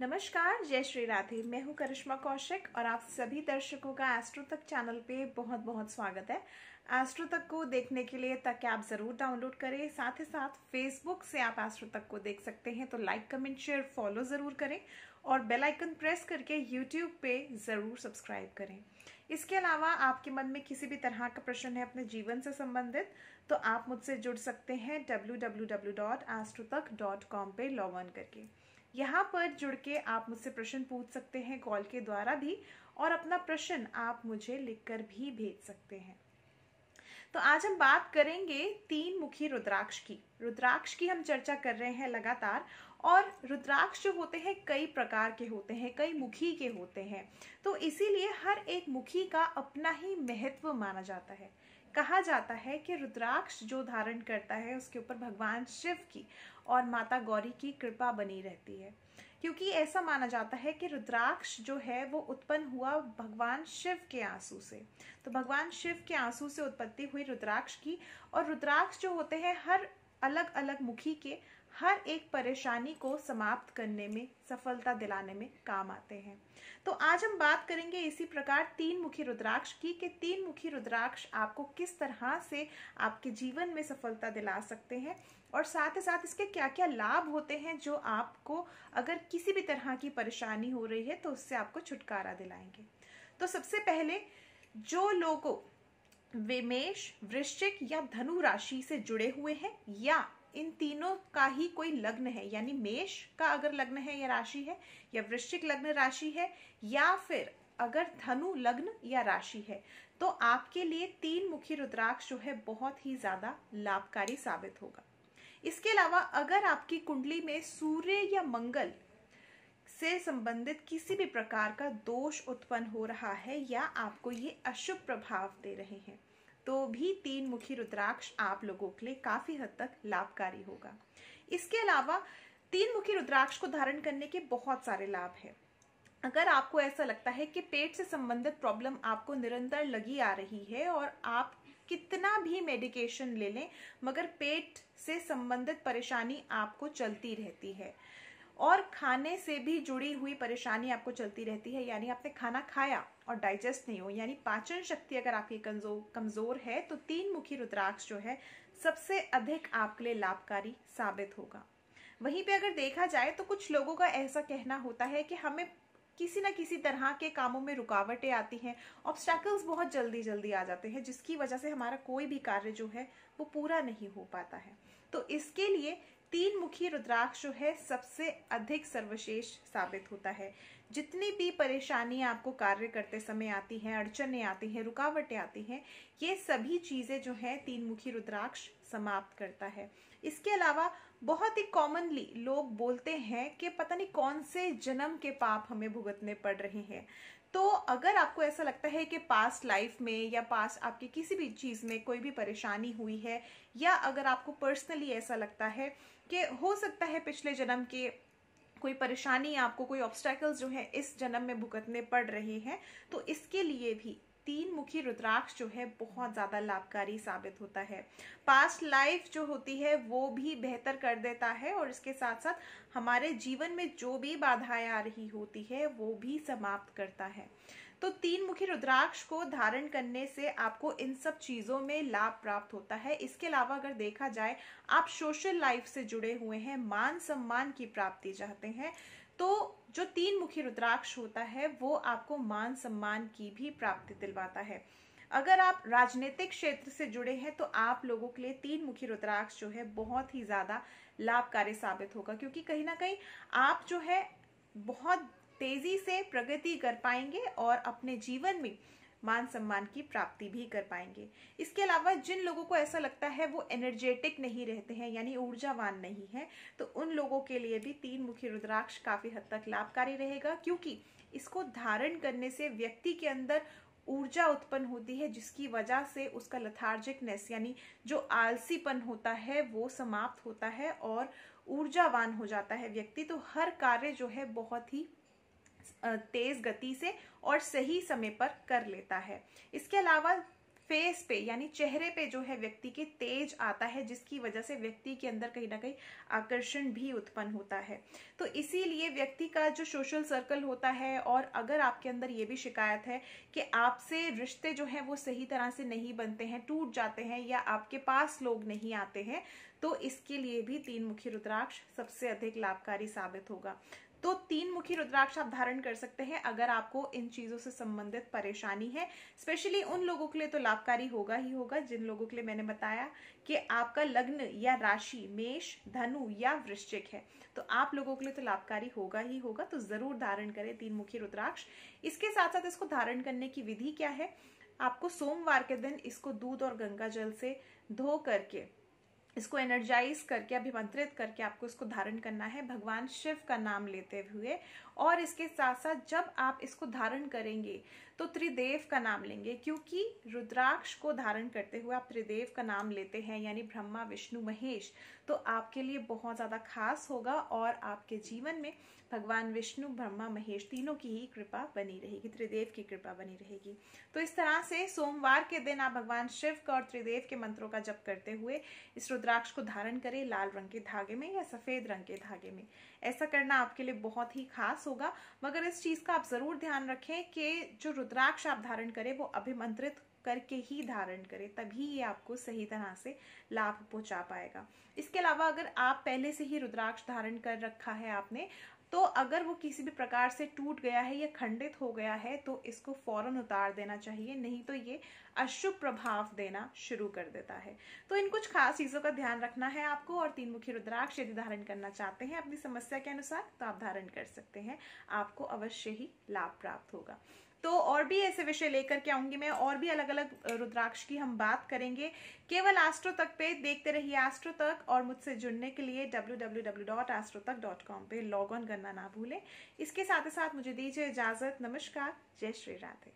नमस्कार जय श्री राधे मैं हूं करिश्मा कौशिक और आप सभी दर्शकों का एस्ट्रो तक चैनल पे बहुत बहुत स्वागत है एस्ट्रो तक को देखने के लिए तक ऐप जरूर डाउनलोड करें साथ ही साथ फेसबुक से आप एस्ट्रो तक को देख सकते हैं तो लाइक कमेंट शेयर फॉलो जरूर करें और बेल आइकन प्रेस करके यूट्यूब पे ज़रूर सब्सक्राइब करें इसके अलावा आपके मन में किसी भी तरह का प्रश्न है अपने जीवन से संबंधित तो आप मुझसे जुड़ सकते हैं W W W dot Astrotak dot com पर लॉग ऑन करके यहाँ पर जुड़ के आप मुझसे प्रश्न पूछ सकते हैं कॉल के द्वारा भी और अपना प्रश्न आप मुझे लिखकर भी भेज सकते हैं तो आज हम बात करेंगे तीन मुखी रुद्राक्ष की रुद्राक्ष की हम चर्चा कर रहे हैं लगातार और रुद्राक्ष जो होते हैं कई प्रकार के होते हैं कई मुखी के होते हैं तो इसीलिए हर एक मुखी का अपना ही महत्व माना जाता है कहा जाता है कि रुद्राक्ष जो धारण करता है उसके ऊपर भगवान शिव की और माता गौरी की कृपा बनी रहती है क्योंकि ऐसा माना जाता है कि रुद्राक्ष जो है वो उत्पन्न हुआ भगवान शिव के आंसू से तो भगवान शिव के आंसू से उत्पत्ति हुई रुद्राक्ष की और रुद्राक्ष जो होते हैं हर अलग अलग मुखी के हर एक परेशानी को समाप्त करने में सफलता दिलाने में काम आते हैं तो आज हम बात करेंगे इसी प्रकार तीन मुखी रुद्राक्ष की कि तीन मुखी रुद्राक्ष आपको किस तरह से आपके जीवन में सफलता दिला सकते हैं और साथ ही साथ इसके क्या क्या लाभ होते हैं जो आपको अगर किसी भी तरह की परेशानी हो रही है तो उससे आपको छुटकारा दिलाएंगे तो सबसे पहले जो लोगों विमेश वृश्चिक या धनु राशि से जुड़े हुए हैं या इन तीनों का ही कोई लग्न है यानी मेष का अगर लग्न है या राशि है या वृश्चिक लग्न राशि है या फिर अगर धनु लग्न या राशि है तो आपके लिए तीन मुखी रुद्राक्ष जो है बहुत ही ज्यादा लाभकारी साबित होगा इसके अलावा अगर आपकी कुंडली में सूर्य या मंगल से संबंधित किसी भी प्रकार का दोष उत्पन्न हो रहा है या आपको ये अशुभ प्रभाव दे रहे हैं तो भी तीन मुखी रुद्राक्ष आप लोगों के लिए काफी हद तक लाभकारी होगा इसके अलावा तीन मुखी रुद्राक्ष को धारण करने के बहुत सारे लाभ हैं अगर आपको ऐसा लगता है कि पेट से संबंधित प्रॉब्लम आपको निरंतर लगी आ रही है और आप कितना भी मेडिकेशन ले लें मगर पेट से संबंधित परेशानी आपको चलती रहती है और खाने से भी जुड़ी हुई परेशानी आपको चलती रहती है यानी आपने खाना खाया और डाइजेस्ट नहीं हो यानी पाचन शक्ति अगर आपकी कमज़ोर है तो तीन मुखी रुद्राक्ष जो है सबसे अधिक आपके लिए लाभकारी साबित होगा वहीं पे अगर देखा जाए तो कुछ लोगों का ऐसा कहना होता है कि हमें किसी ना किसी तरह के कामों में रुकावटें आती हैं ऑब्स्टैकल्स बहुत जल्दी जल्दी आ जाते हैं जिसकी वजह से हमारा कोई भी कार्य जो है वो पूरा नहीं हो पाता है तो इसके लिए तीन मुखी रुद्राक्ष जो है सबसे अधिक सर्वशेष साबित होता है जितनी भी परेशानियां आपको कार्य करते समय आती हैं अड़चने आती हैं रुकावटें आती हैं ये सभी चीज़ें जो है तीन मुखी रुद्राक्ष समाप्त करता है इसके अलावा बहुत ही कॉमनली लोग बोलते हैं कि पता नहीं कौन से जन्म के पाप हमें भुगतने पड़ रहे हैं तो अगर आपको ऐसा लगता है कि पास्ट लाइफ में या पास्ट आपकी किसी भी चीज़ में कोई भी परेशानी हुई है या अगर आपको पर्सनली ऐसा लगता है कि हो सकता है पिछले जन्म के कोई परेशानी आपको कोई ऑब्स्टेकल्स जो है इस जन्म में भुगतने पड़ रहे हैं तो इसके लिए भी तीन मुखी रुद्राक्ष जो है बहुत ज़्यादा लाभकारी साबित होता है पास्ट लाइफ जो होती है वो भी बेहतर कर देता है और इसके साथ साथ हमारे जीवन में जो भी बाधाएं आ रही होती है वो भी समाप्त करता है तो तीन मुखी रुद्राक्ष को धारण करने से आपको इन सब चीज़ों में लाभ प्राप्त होता है इसके अलावा अगर देखा जाए आप सोशल लाइफ से जुड़े हुए हैं मान सम्मान की प्राप्ति चाहते हैं तो जो तीन मुखी रुद्राक्ष होता है वो आपको मान सम्मान की भी प्राप्ति दिलवाता है अगर आप राजनीतिक क्षेत्र से जुड़े हैं तो आप लोगों के लिए तीन मुखी रुद्राक्ष जो है बहुत ही ज्यादा लाभकारी साबित होगा क्योंकि कहीं ना कहीं आप जो है बहुत तेजी से प्रगति कर पाएंगे और अपने जीवन में मान सम्मान की प्राप्ति भी कर पाएंगे इसके अलावा जिन लोगों को ऐसा लगता है वो एनर्जेटिक नहीं रहते हैं यानी ऊर्जावान नहीं है तो उन लोगों के लिए भी तीन मुखी रुद्राक्ष काफी हद तक लाभकारी रहेगा क्योंकि इसको धारण करने से व्यक्ति के अंदर ऊर्जा उत्पन्न होती है जिसकी वजह से उसका लथार्जिकनेस यानी जो आलसीपन होता है वो समाप्त होता है और ऊर्जावान हो जाता है व्यक्ति तो हर कार्य जो है बहुत ही तेज़ गति से और सही समय पर कर लेता है इसके अलावा फेस पे यानी चेहरे पे जो है व्यक्ति के तेज आता है जिसकी वजह से व्यक्ति के अंदर कहीं ना कहीं आकर्षण भी उत्पन्न होता है तो इसीलिए व्यक्ति का जो सोशल सर्कल होता है और अगर आपके अंदर ये भी शिकायत है कि आपसे रिश्ते जो हैं वो सही तरह से नहीं बनते हैं टूट जाते हैं या आपके पास लोग नहीं आते हैं तो इसके लिए भी तीन मुखी रुद्राक्ष सबसे अधिक लाभकारी साबित होगा तो तीन मुखी रुद्राक्ष आप धारण कर सकते हैं अगर आपको इन चीजों से संबंधित परेशानी है स्पेशली उन लोगों के लिए तो लाभकारी होगा ही होगा जिन लोगों के लिए मैंने बताया कि आपका लग्न या राशि मेष धनु या वृश्चिक है तो आप लोगों के लिए तो लाभकारी होगा ही होगा तो जरूर धारण करें तीन मुखी रुद्राक्ष इसके साथ साथ इसको धारण करने की विधि क्या है आपको सोमवार के दिन इसको दूध और गंगा जल से धो करके इसको एनर्जाइज करके अभिमंत्रित करके आपको इसको धारण करना है भगवान शिव का नाम लेते हुए और इसके साथ साथ जब आप इसको धारण करेंगे तो त्रिदेव का नाम लेंगे क्योंकि रुद्राक्ष को धारण करते हुए आप त्रिदेव का नाम लेते हैं यानी ब्रह्मा विष्णु महेश तो आपके लिए बहुत ज़्यादा खास होगा और आपके जीवन में भगवान विष्णु ब्रह्मा महेश तीनों की ही कृपा बनी रहेगी त्रिदेव की कृपा बनी रहेगी तो इस तरह से सोमवार के दिन आप भगवान शिव का और त्रिदेव के मंत्रों का जप करते हुए इस रुद्राक्ष को धारण करें लाल रंग के धागे में या सफेद रंग के धागे में ऐसा करना आपके लिए बहुत ही खास होगा मगर इस चीज का आप जरूर ध्यान रखें कि जो रुद्राक्ष आप धारण करें वो अभिमंत्रित करके ही धारण करें तभी ये आपको सही तरह से लाभ पहुंचा पाएगा इसके अलावा अगर आप पहले से ही रुद्राक्ष धारण कर रखा है आपने तो अगर वो किसी भी प्रकार से टूट गया है या खंडित हो गया है तो इसको फौरन उतार देना चाहिए नहीं तो ये अशुभ प्रभाव देना शुरू कर देता है तो इन कुछ खास चीज़ों का ध्यान रखना है आपको और तीन मुखी रुद्राक्ष यदि धारण करना चाहते हैं अपनी समस्या के अनुसार तो आप धारण कर सकते हैं आपको अवश्य ही लाभ प्राप्त होगा तो और भी ऐसे विषय लेकर के आऊंगी मैं और भी अलग अलग रुद्राक्ष की हम बात करेंगे केवल आस्ट्रो तक पे देखते रहिए आस्ट्रो तक और मुझसे जुड़ने के लिए www.astrotak.com पे लॉग ऑन करना ना भूलें इसके साथ ही साथ मुझे दीजिए इजाजत नमस्कार जय श्री राधे